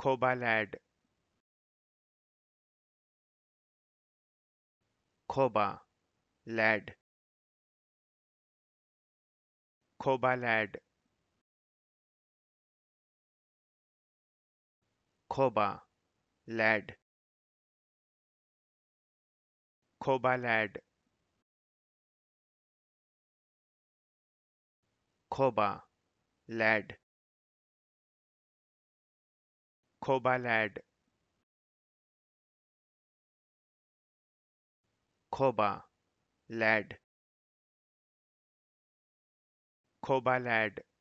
Koba lad. Koba lad Koba lad. Koba lad Koba lad. Koba lad lad. Koba, lad. lad.